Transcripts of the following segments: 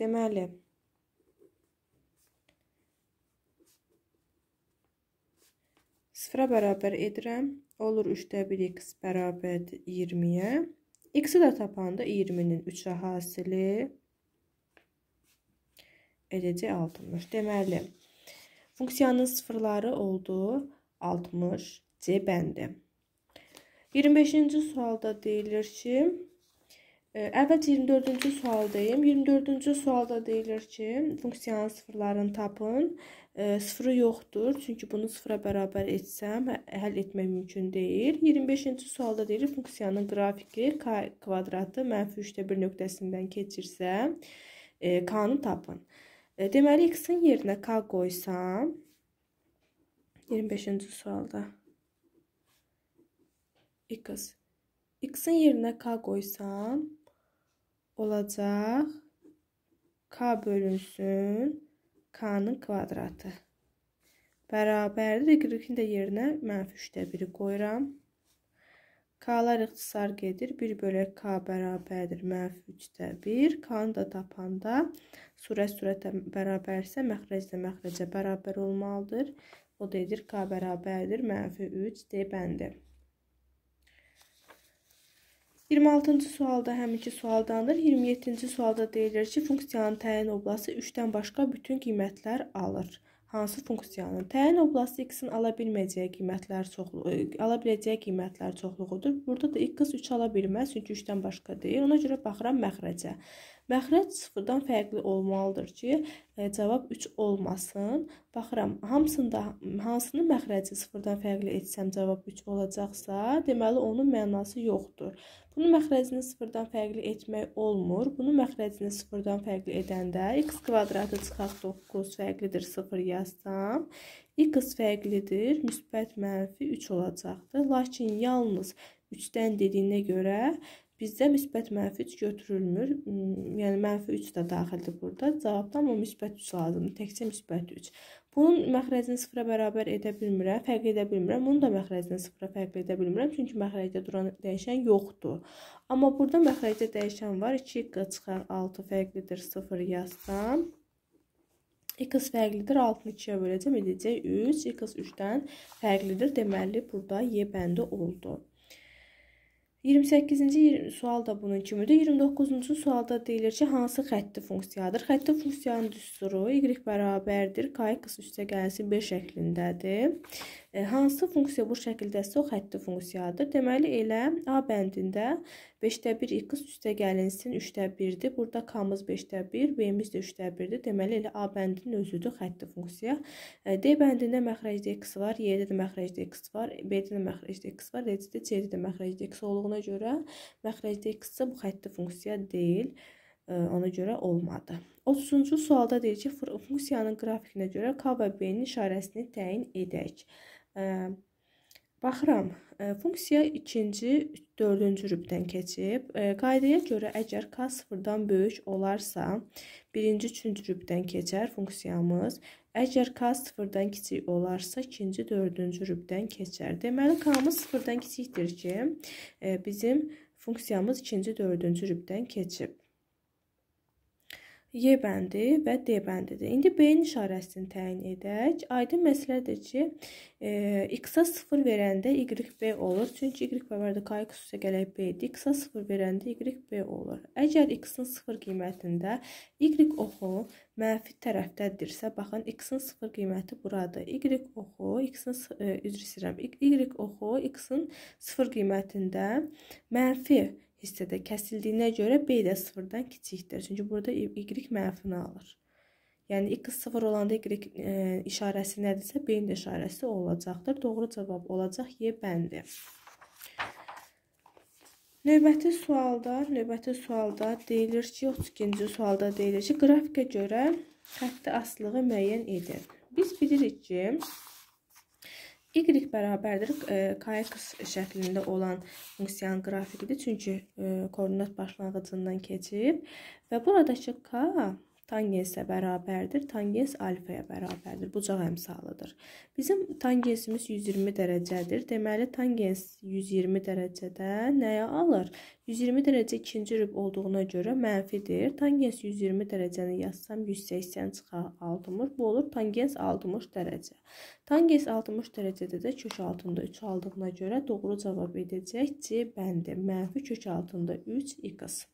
Deməli, sıfıra bərabər edirəm. Olur 3-də 1x bərabərdir 20-yə. X-i də tapanda 20-nin 3-ə hasili edəcək 60. Deməli, funksiyanın sıfırları oldu 60 C bəndi. 25-ci sualda deyilir ki, Əvvəlcə 24-cü sualdayım. 24-cü sualda deyilir ki, funksiyanın sıfırlarını tapın. E, sıfırı yoxdur, çünki bunu sıfıra bərabər etsəm hə, həll etmək mümkün deyil. 25-ci sualda deyilir, funksiyanın qrafiki k kvadratı mənfi 3-də 1 nöqtəsindən keçirsə, e, k-nı tapın. E, deməli, x-in yerinə k qoysam, 25-ci sualda x, x-in yerinə k qoysam, olacaq k bölünsün k-nın kvadratı. Bərabərdir. Y-in də yerinə mənfi 3-də 1-i qoyuram. K-lar ixtisar gedir. 1 bölək K bərabərdir. Mənfi 3-də 1. K-nı da tapanda surət surətə bərabərsə məxrəcdə məxrəcə bərabər olmalıdır. O da edir K bərabərdir. Mənfi 3 D bəndi. 26-cı sualda həminki sualdandır. 27-ci sualda deyilir ki, funksiyanın təyin oblası 3-dən başqa bütün qiymətlər alır. Hansı funksiyanın təyin oblası x-in ala bilməyəcəyi qiymətlər çoxluğu, e, ala biləcəyi qiymətlər çoxluğudur. Burada da x 3 ala bilməz, çünki 3-dən başqa deyil. Ona görə baxıram məxrəcə. Məxrəc sıfırdan fərqli olmalıdır ki, ə, e, cavab 3 olmasın. Baxıram, hamısında hansını məxrəci sıfırdan fərqli etsəm cavab 3 olacaqsa, deməli onun mənası yoxdur. Bunu məxrəcini sıfırdan fərqli etmək olmur. Bunu məxrəcini sıfırdan fərqli edəndə x kvadratı çıxaq 9 fərqlidir 0 yazsam, x fərqlidir müsbət mənfi 3 olacaqdır. Lakin yalnız 3-dən dediyinə görə Bizdə müsbət mənfi 3 götürülmür. Hmm, yəni mənfi 3 də daxildir burada. Cavabda amma müsbət 3 lazımdır. Təkcə müsbət 3. Bunun məxrəcini 0-a bərabər edə bilmirəm, fərq edə bilmirəm. Bunun da məxrəcini 0-a fərq edə bilmirəm, çünki məxrəcdə duran dəyişən yoxdur. Amma burada məxrəcdə dəyişən var. 2 çıxar 6 fərqlidir 0 yazsam. X fərqlidir, 6-nı 2-yə böləcəm, edəcək 3. X 3-dən fərqlidir. Deməli, burada Y bəndi oldu. 28-ci sual da bunun kimidir. 29-cu sualda deyilir ki, hansı xətti funksiyadır? Xətti funksiyanın düsturu y bərabərdir. K x üstə gəlsin 5 şəklindədir. E, hansı funksiya bu şəkildəsə o xətti funksiyadır. Deməli elə A bəndində 5də 1 x üstə gəlinsin 3də 1-dir. Burada k-mız 5də 1, b-miz də 3də 1-dir. Deməli elə A bəndinin özüdür xətti funksiya. E, D bəndində məxrəcdə x var, y-də də məxrəcdə x var, b-də də məxrəcdə x var, d-də c-də də məxrəcdə x olduğuna görə məxrəcdə x-sə bu xətti funksiya deyil e, ona görə olmadı. 30-cu sualda deyir ki, funksiyanın qrafikinə görə k və b-nin işarəsini təyin edək. Baxıram, funksiya ikinci, dördüncü rübdən keçib. Qaydaya görə əgər k sıfırdan böyük olarsa, birinci, üçüncü rübdən keçər funksiyamız. Əgər k sıfırdan kiçik olarsa, ikinci, dördüncü rübdən keçər. Deməli, k-mız sıfırdan kiçikdir ki, bizim funksiyamız ikinci, dördüncü rübdən keçib. Y bəndi və D bəndidir. İndi B-nin işarəsini təyin edək. Aydın məsələdir ki, e, x-a 0 verəndə y-b olur. Çünki y bərabərdə k-x üstə gələk b-dir. x-a 0 verəndə y-b olur. Əgər x-in 0 qiymətində y oxu mənfi tərəfdədirsə, baxın, x-in 0 qiyməti buradır. y oxu, x-in, e, üzr istəyirəm, y oxu x-in 0 qiymətində mənfi tərəfdədir hissədə kəsildiyinə görə B də sıfırdan kiçikdir. Çünki burada Y mənfini alır. Yəni X sıfır olanda Y e, işarəsi nədirsə, B-nin də işarəsi olacaqdır. Doğru cavab olacaq Y bəndi. Növbəti sualda, növbəti sualda deyilir ki, 32-ci sualda deyilir ki, qrafikə görə xətti asılığı müəyyən edin. Biz bilirik ki, Y bərabərdir e, KX şəklində olan funksiyanın qrafikidir. Çünki e, koordinat başlanğıcından keçib və buradakı K tangensə bərabərdir. Tangens alfaya bərabərdir. Bucaq əmsalıdır. Bizim tangensimiz 120 dərəcədir. Deməli tangens 120 dərəcədə nəyə alır? 120 dərəcə ikinci rüb olduğuna görə mənfidir. Tangens 120 dərəcəni yazsam 180 çıxar 60. Bu olur tangens 60 dərəcə. Tangens 60 dərəcədə də kök altında 3 aldığına görə doğru cavab edəcək C bəndi. Mənfi kök altında 3 x.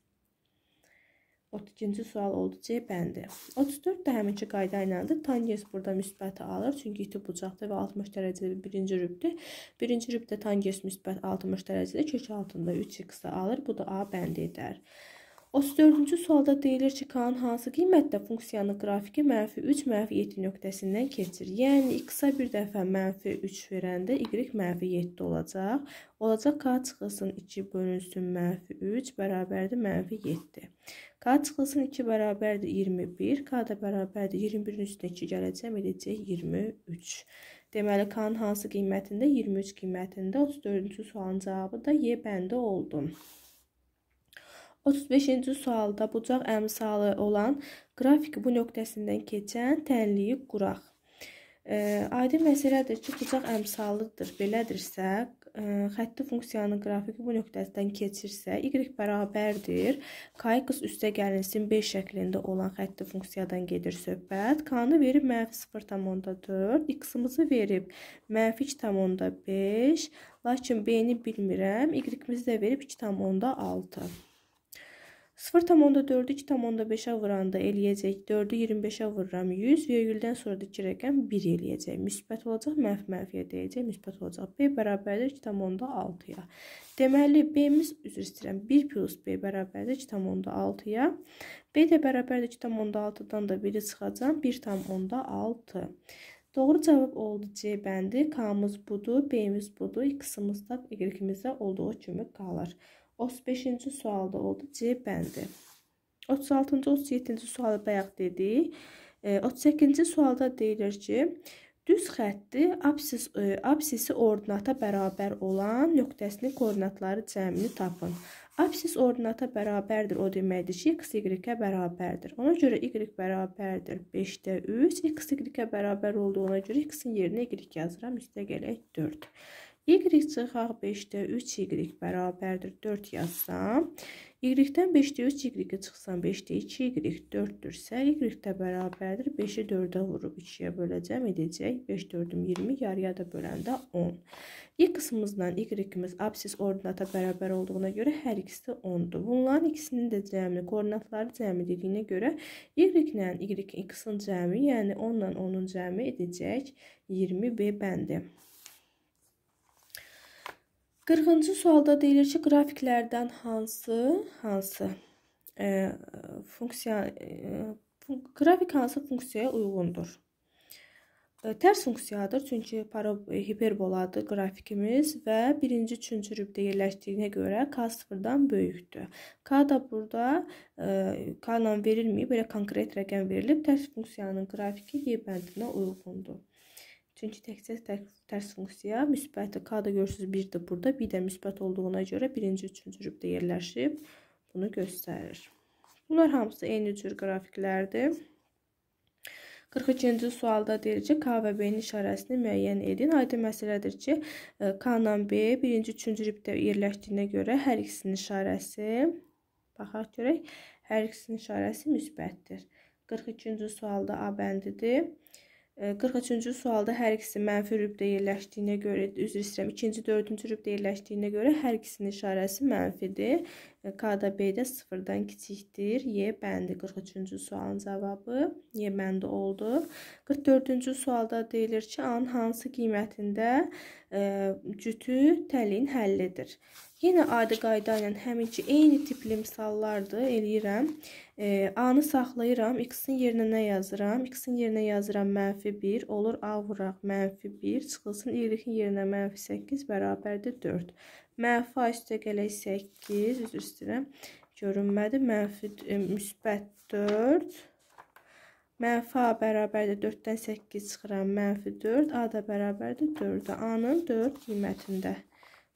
32-ci sual oldu C bəndi. 34 də həminki qayda ilədir. Tanges burada müsbəti alır, çünki iti bucaqdır və 60 dərəcəli birinci rübdür. Birinci rübdə tanges müsbət 60 dərəcəli kök altında 3x-i alır. Bu da A bəndi edər. 34-cü sualda deyilir ki, k-ın hansı qiymətdə funksiyanın qrafiki mənfi 3, mənfi 7 nöqtəsindən keçir. Yəni, x-a bir dəfə mənfi 3 verəndə y mənfi 7 olacaq. Olacaq k çıxılsın 2 bölünsün mənfi 3 bərabərdir mənfi 7. K çıxılsın 2 bərabərdir 21, k da bərabərdir 21-in üstünə 2 gələcəm, edəcək 23. Deməli, k-ın hansı qiymətində? 23 qiymətində. 34-cü sualın cavabı da y bəndi oldu. 35-ci sualda bucaq əmsalı olan qrafik bu nöqtəsindən keçən tənliyi quraq. E, aydın məsələdir ki, bucaq əmsalıdır. Belədirsə, e, xətti funksiyanın qrafiki bu nöqtəsindən keçirsə, y bərabərdir. Kayqız üstə gəlinsin 5 şəklində olan xətti funksiyadan gedir söhbət. K-nı verib mənfi 0,4, x-imizi verib mənfi 2,5, lakin b-ni bilmirəm, y-imizi də verib 2,6. 0,4-ü 2,5-ə vuranda eləyəcək 4-ü 25-ə vururam 100, vergüldən sonra da 2 rəqəm 1 eləyəcək. Müsbət olacaq, mənfi mənfiyə deyəcək, müsbət olacaq. B bərabərdir 2,6-ya. Deməli, B-miz, üzr istəyirəm, 1 plus B bərabərdir 2,6-ya. B də bərabərdir 2,6-dan da 1-i çıxacam, 1,6. Doğru cavab oldu C bəndi. K-mız budur, B-miz budur, X-imiz də, Y-imiz də olduğu kimi qalır. 35-ci sualda oldu C bəndi. 36-cı, 37-ci sualı bayaq dedik. 38-ci e, sualda deyilir ki, düz xətti absis e, absisi ordinata bərabər olan nöqtəsinin koordinatları cəmini tapın. Absis ordinata bərabərdir. O deməkdir ki, x y-ə bərabərdir. Ona görə y bərabərdir 5-də 3, x y-ə bərabər olduğuna görə x-in yerinə y yazıram, üstə gələk 4. Y çıxaq 5-də 3Y bərabərdir 4 yazsam. Y-dən 5-də 3Y-i çıxsam 5-də 2Y 4-dürsə, Y-də bərabərdir 5-i 4-ə vurub 2-yə böləcəm, edəcək. 5 4-üm 20, yarıya da böləndə 10. Y qısmımızla Y-imiz absis ordinata bərabər olduğuna görə hər ikisi 10-dur. Bunların ikisinin də cəmi, koordinatları cəmi dediyinə görə Y ilə Y-in xın cəmi, yəni 10 ilə 10-un cəmi edəcək 20B bəndi. 40-cı sualda deyilir ki, qrafiklərdən hansı, hansı e, funksiya e, fun qrafik hansı funksiyaya uyğundur? E, tərs funksiyadır, çünki hiperboladır qrafikimiz və 1-ci, 3-cü rübdə yerləşdiyinə görə k0-dan böyükdür. K da burada e, k ilə verilməyib, belə konkret rəqəm verilib. Tərs funksiyanın qrafiki y bəndinə uyğundur. Çünki təkcə tək, tərs funksiya müsbəti K-da görürsüz 1-dir burada, bir də müsbət olduğuna görə 1-ci, 3-cü rübdə yerləşib bunu göstərir. Bunlar hamısı eyni cür qrafiklərdir. 42-ci sualda deyir ki, K və B-nin işarəsini müəyyən edin. Aydın məsələdir ki, e, K ilə B 1-ci, 3-cü ribdə yerləşdiyinə görə hər ikisinin işarəsi, baxaq görək, hər ikisinin işarəsi müsbətdir. 42-ci sualda A bəndidir. 43-cü sualda hər ikisi mənfi rübdə yerləşdiyinə görə, üzr istəyirəm, ikinci, dördüncü rübdə yerləşdiyinə görə hər ikisinin işarəsi mənfidir. K da B-də sıfırdan kiçikdir. Y bəndi 43-cü sualın cavabı Y bəndi oldu. 44-cü sualda deyilir ki, A-nın hansı qiymətində e, cütü təlin həllidir? Yenə adi qayda ilə həminki eyni tipli misallardır, eləyirəm. E, A-nı saxlayıram, x-in yerinə nə yazıram? x-in yerinə yazıram mənfi 1, olur A vuraq mənfi 1, çıxılsın y-in yerinə mənfi 8 bərabərdir 4. Mənfi üstə gələk 8, üzr istəyirəm. Görünmədi. Mənfi e, müsbət 4. Mənfi A bərabərdir 4-dən 8 çıxıram. Mənfi 4. A da bərabərdir 4-ə. A-nın 4 qiymətində.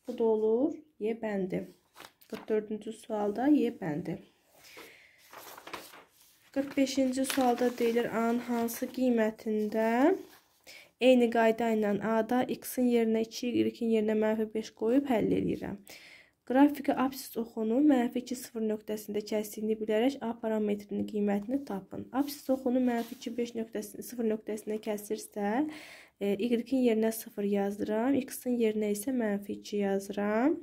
Bu da olur Y bəndi. 44-cü sualda Y bəndi. 45-ci sualda deyilir A-nın hansı qiymətində Eyni qayda ilə A-da x-in yerinə 2, y-in yerinə mənfi 5 qoyub həll edirəm. Qrafika absis oxunu mənfi 2 0 nöqtəsində kəsdiyini bilərək A parametrinin qiymətini tapın. Absis oxunu mənfi 2 5 nöqtəsində 0 nöqtəsində kəsirsə, e, y-in yerinə 0 yazıram, x-in yerinə isə mənfi 2 yazıram.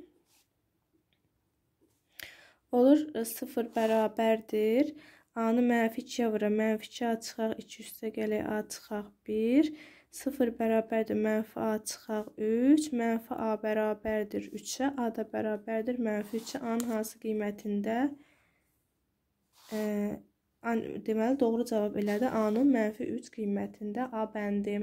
Olur, 0 e, bərabərdir. A-nı mənfi 2-yə vuram, mənfi 2 A çıxaq, 2 üstə gələk A çıxaq 1. 0 bərabərdir mənfi a çıxaq 3, mənfi a bərabərdir 3-ə, a da bərabərdir mənfi 3-ə, a-nın hansı qiymətində e, an, deməli doğru cavab elədi, a-nın mənfi 3 qiymətində a bəndi.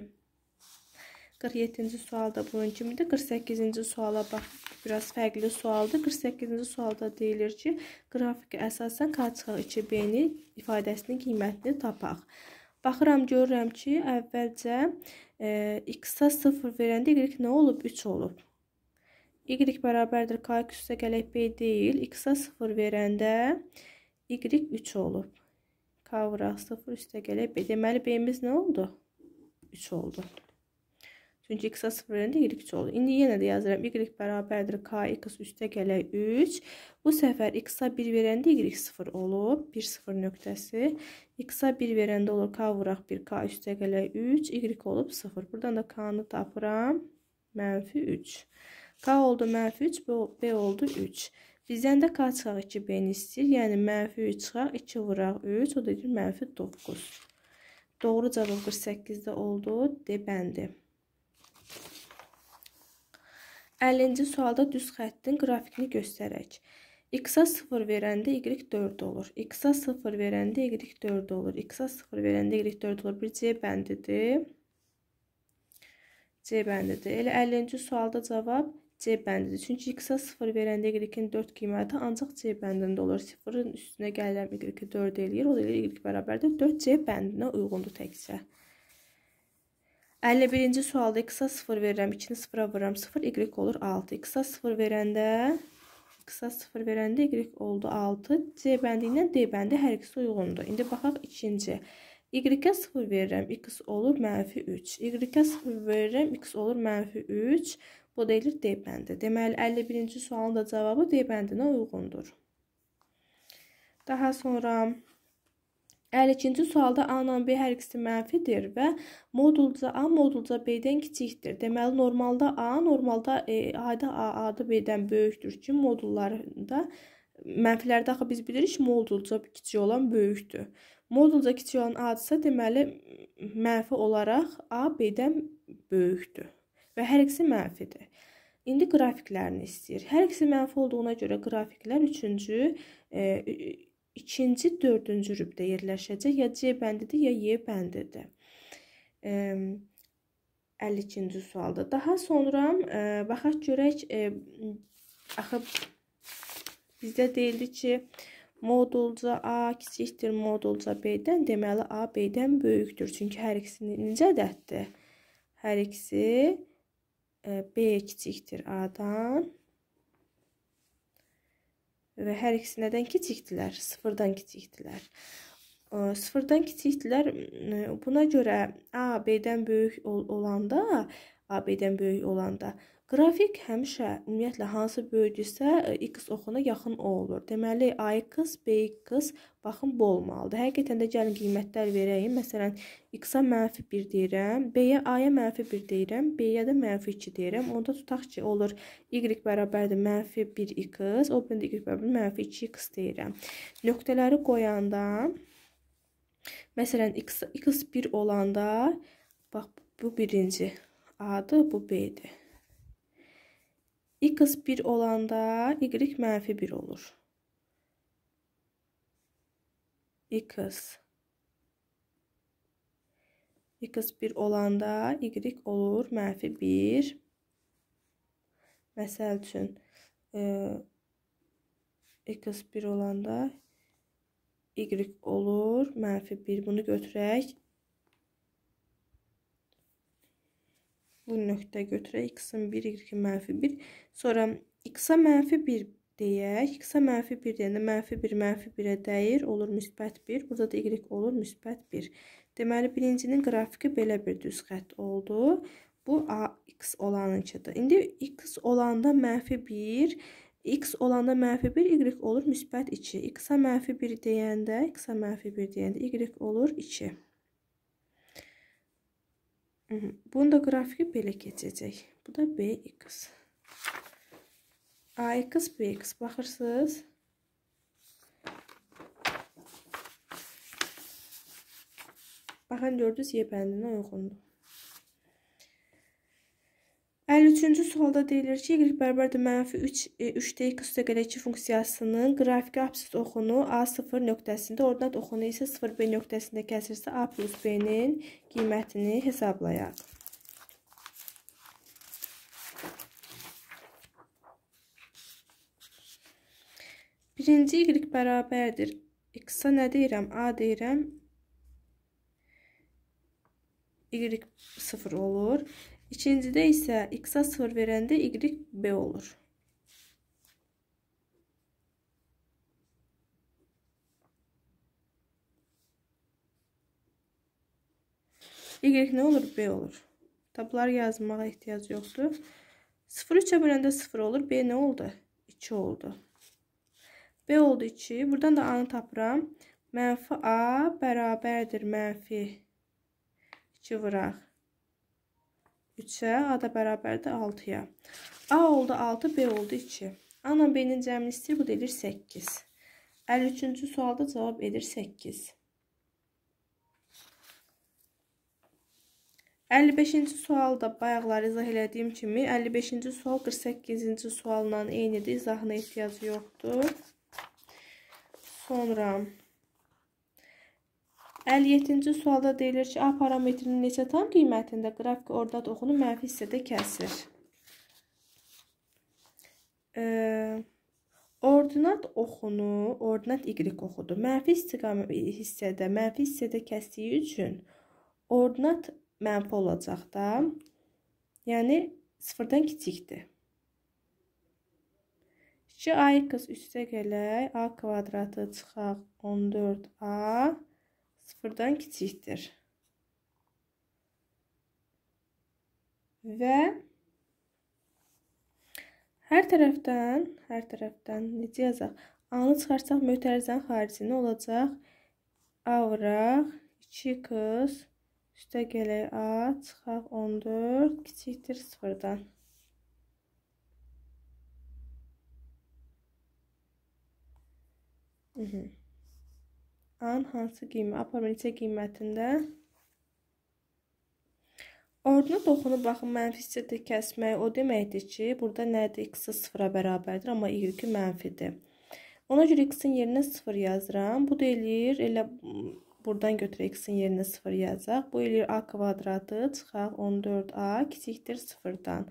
47-ci sual da bunun kimidir. 48-ci suala baxıb, biraz fərqli sualdır. 48-ci sualda deyilir ki, qrafikə əsasən k çıxaq 2b-ni ifadəsinin qiymətini tapaq. Baxıram, görürəm ki, əvvəlcə e, x-a 0 verəndə y nə olub? 3 olub. y bərabərdir k üstə gələk b deyil. x-a 0 verəndə y 3 olub. k vuraq 0 üstə gələk b. Deməli, b-imiz nə oldu? 3 oldu. Çünki x-a 0-ın da y-3 olur. İndi yenə də yazıram. Y bərabərdir k-x üstə gələk 3. Bu səfər x-a 1 verəndə y 0 olub. 1 0 nöqtəsi. x-a 1 verəndə olur k vuraq 1, k üstə gələk 3. y olub 0. Buradan da k-nı tapıram. Mənfi 3. k oldu mənfi 3, b oldu 3. Bizdən də k çıxaq 2b-ni istəyir. Yəni, mənfi 3 çıxaq, 2 vuraq 3, o da edir mənfi 9. Doğru cavab 48-də oldu, D bəndi. 50-ci sualda düz xəttin qrafikini göstərək. X-a 0 verəndə Y 4 olur. X-a 0 verəndə Y 4 olur. X-a 0 verəndə Y 4 olur. Bir C bəndidir. C bəndidir. Elə 50-ci sualda cavab C bəndidir. Çünki X-a 0 verəndə Y-in 4 qiyməti ancaq C bəndində olur. 0-ın üstünə gələn Y-i 4 eləyir. O da Y bərabərdir. 4 C bəndinə uyğundur təkcə. 51-ci sualda x-a 0 verirəm, 2-ni 0-a vururam, 0, y olur 6. X-a 0 verəndə, x-a 0 verəndə y oldu 6. C bəndi ilə D bəndi hər ikisi uyğundur. İndi baxaq ikinci. Y-ə 0 verirəm, x olur mənfi 3. Y-ə 0 verirəm, x olur mənfi 3. Bu da elir D bəndi. Deməli, 51-ci sualın da cavabı D bəndinə uyğundur. Daha sonra... 52-ci sualda A-dan B hər ikisi mənfidir və modulca A modulca B-dən kiçikdir. Deməli, normalda A, normalda e, A-da A, A-da B-dən böyükdür ki, modullarında mənfilərdə axı biz bilirik, modulca kiçik olan böyükdür. Modulca kiçik olan A-dırsa, deməli, mənfi olaraq A B-dən böyükdür və hər ikisi mənfidir. İndi qrafiklərini istəyir. Hər ikisi mənfi olduğuna görə qrafiklər 3-cü e, ikinci, dördüncü rübdə yerləşəcək. Ya C bəndidir, ya Y bəndidir. E, 52-ci sualda. Daha sonra e, baxaq görək, e, axı bizdə deyildi ki, modulca A kiçikdir modulca B-dən, deməli A B-dən böyükdür. Çünki hər ikisini necə ədəddir? Hər ikisi B kiçikdir A-dan, və hər ikisi nədən kiçikdilər? 0-dan kiçikdilər. 0-dan kiçikdilər. Buna görə A B-dən böyük olanda, A B-dən böyük olanda Qrafik həmişə ümumiyyətlə hansı böyüdürsə, e, x oxuna yaxın o olur. Deməli, AX, BX baxın bu olmalıdır. Həqiqətən də gəlin qiymətlər verəyim. Məsələn, x-a mənfi 1 deyirəm, b-yə a-ya mənfi 1 deyirəm, b-yə də mənfi 2 deyirəm. Onda tutaq ki, olur y bərabərdir mənfi 1x, o birində y bərabər mənfi 2x deyirəm. Nöqtələri qoyanda, məsələn, x, x 1 olanda, bax, bu birinci a-dır, bu b-dir x 1 olanda y mənfi 1 olur. x x 1 olanda y olur mənfi 1. Məsəl üçün e, x 1 olanda y olur mənfi 1. Bunu götürək bu nöqtə götürək. X-in 1, Y-in mənfi 1. Sonra X-a mənfi 1 deyək. X-a mənfi 1 deyəndə mənfi 1 mənfi 1-ə dəyir. Olur müsbət 1. Burada da Y olur müsbət 1. Deməli, birincinin qrafiki belə bir düz xətt oldu. Bu A, X olanıncıdır. İndi X olanda mənfi 1 x olanda mənfi 1, y olur müsbət 2. x-a mənfi 1 deyəndə, x-a mənfi 1 deyəndə, y olur 2. Bunun da qrafiki belə keçəcək. Bu da BX. AX, BX. Baxırsınız. Baxın, gördünüz, Y bəndinə uyğundur. 53-cü sualda deyilir ki, y bərabərdir mənfi 3 3D e, x üstəgələ 2 funksiyasının qrafiki absis oxunu A0 nöqtəsində, ordinat oxunu isə 0B nöqtəsində kəsirsə A plus B-nin qiymətini hesablayaq. Birinci y bərabərdir. X-a nə deyirəm? A deyirəm. Y 0 olur. İkincidə isə x-a 0 verəndə y b olur. Y nə olur? B olur. Tablar yazmağa ehtiyac yoxdur. 0 3-ə böləndə 0 olur. B nə oldu? 2 oldu. B oldu 2. Buradan da A-nı tapıram. Mənfi A bərabərdir mənfi 2 vuraq. 3-ə, A da bərabərdir 6-ya. A oldu 6, B oldu 2. A ilə B-nin cəmini istəyir, bu da edir 8. 53-cü sualda cavab edir 8. 55-ci sualda bayaqlar izah elədiyim kimi 55-ci sual 48-ci sualla eynidir. İzahına ehtiyac yoxdur. Sonra 57-ci sualda deyilir ki, A parametrinin neçə tam qiymətində qrafik ordat oxunu mənfi hissədə kəsir. E, ordinat oxunu, ordinat y oxudu. Mənfi hissədə, mənfi hissədə kəsdiyi üçün ordinat mənfi olacaq da. Yəni, sıfırdan kiçikdir. 2 ay qız üstə gələk, a kvadratı çıxaq 14a sıfırdan kiçikdir. Və hər tərəfdən, hər tərəfdən necə yazaq? A-nı çıxarsaq mötərizənin xaricində olacaq. A vuraq, 2 qız, üstə gələk A, çıxaq 14, kiçikdir sıfırdan. Mm-hmm an hansı qiymət aparmeçə qiymətində orduna toxunub baxın mənfi hissədə kəsmək o deməkdir ki, burada nədir x sıfıra bərabərdir, amma y mənfidir. Ona görə x-in yerinə 0 yazıram. Bu da eləyir elə buradan götürək x-in yerinə 0 yazacaq. Bu eləyir a kvadratı çıxaq 14a kiçikdir 0-dan.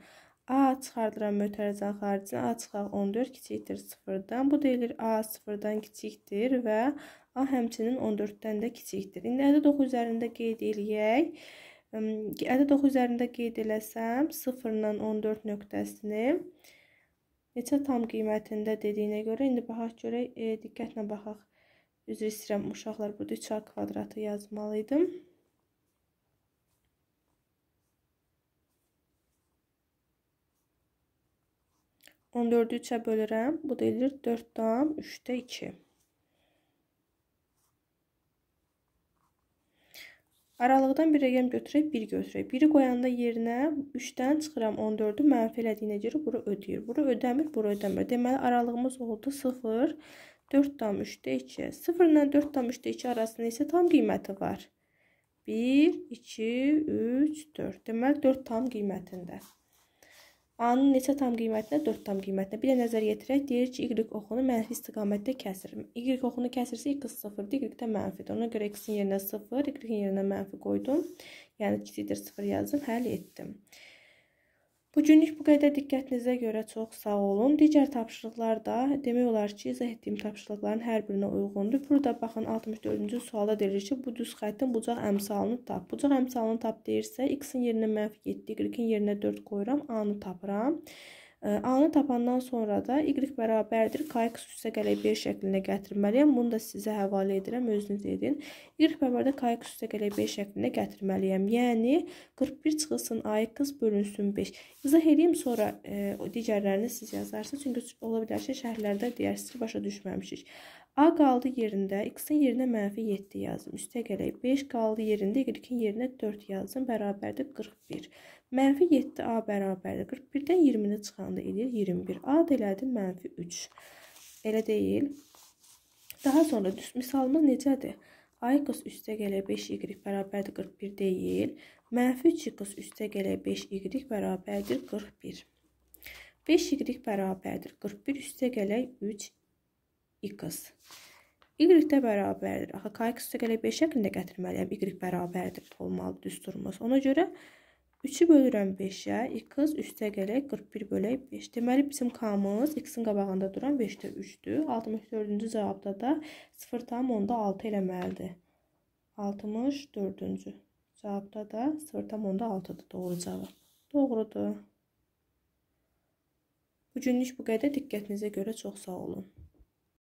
A çıxardıram mötərizə xaricinə, A çıxaq 14 kiçikdir 0-dan. Bu deyilir A 0-dan kiçikdir və A həmçinin 14-dən də kiçikdir. İndi ədəd 9 üzərində qeyd eləyək. Ədəd 9 üzərində qeyd eləsəm 0-dan 14 nöqtəsini neçə tam qiymətində dediyinə görə indi baxaq görək, e, diqqətlə baxaq. Üzr istəyirəm uşaqlar, burada 3A kvadratı yazmalıydım. On dördü üçə bölürəm. Bu da eləyir 4 tam 3-də 2. Aralıqdan bir rəqəm götürək, 1 götürək. 1-i qoyanda yerinə 3-dən çıxıram 14-ü mənfi elədiyinə görə bura ödəyir. Bura ödəmir, bura ödəmir. Deməli aralığımız oldu 0, 4,2. 0 ilə 4,2 arasında isə tam qiyməti var. 1, 2, 3, 4. Deməli 4 tam qiymətində. A-nın neçə tam qiymətinə? 4 tam qiymətinə. Bir də nəzər yetirək, deyir ki, y oxunu mənfi istiqamətdə kəsir. Y oxunu kəsirsə, x sıfırdır, y-də mənfidir. Ona görə x-in yerinə 0, y-in yerinə mənfi qoydum. Yəni, 2-dir 0 yazdım, həll etdim. Bugünlük bu qədər diqqətinizə görə çox sağ olun. Digər tapşırıqlar da demək olar ki, izah etdiyim tapşırıqların hər birinə uyğundur. Burada baxın 64-cü sualda deyilir ki, bu düz xəttin bucaq əmsalını tap. Bucaq əmsalını tap deyirsə, x-in yerinə -7, y-in yerinə 4 qoyuram, a-nı tapıram. A-nı tapandan sonra da y bərabərdir kx üstə gələk 1 şəklində gətirməliyəm. Bunu da sizə həvalə edirəm, özünüz edin. Y bərabərdə kx üstə gələk 5 şəklində gətirməliyəm. Yəni 41 çıxılsın ax bölünsün 5. İzah edeyim sonra e, digərlərini siz yazarsınız. Çünki ola bilər ki, şərhlərdə deyərsiniz başa düşməmişik. A qaldı yerində, x-in yerinə mənfi 7 yazdım. Üstə gələk 5 qaldı yerində, y-in yerinə 4 yazdım. Bərabərdir 41. Mənfi 7a bərabərdir. 41-dən 20-ni çıxanda eləyir 21. A belədir, mənfi 3. Elə deyil. Daha sonra düz misalımız necədir? Ay qız üstə gələ 5y bərabərdir 41 deyil. Mənfi 2 qız üstə gələ 5y bərabərdir 41. 5y bərabərdir 41 üstə gələ 3y qız. Y də bərabərdir. Axı kay qız üstə gələ 5 şəklində gətirməliyəm. Y bərabərdir olmalı düsturumuz. Ona görə 5 3-ü bölürəm 5-ə, x üstə gələk 41 bölək 5. Deməli, bizim k-mız x-in qabağında duran 5-də 3-dür. 64-cü cavabda da 0 tam onda 6 eləməlidir. 64-cü cavabda da 0 tam onda 6-dır doğru cavab. Doğrudur. Bugünlük bu qədər. Diqqətinizə görə çox sağ olun.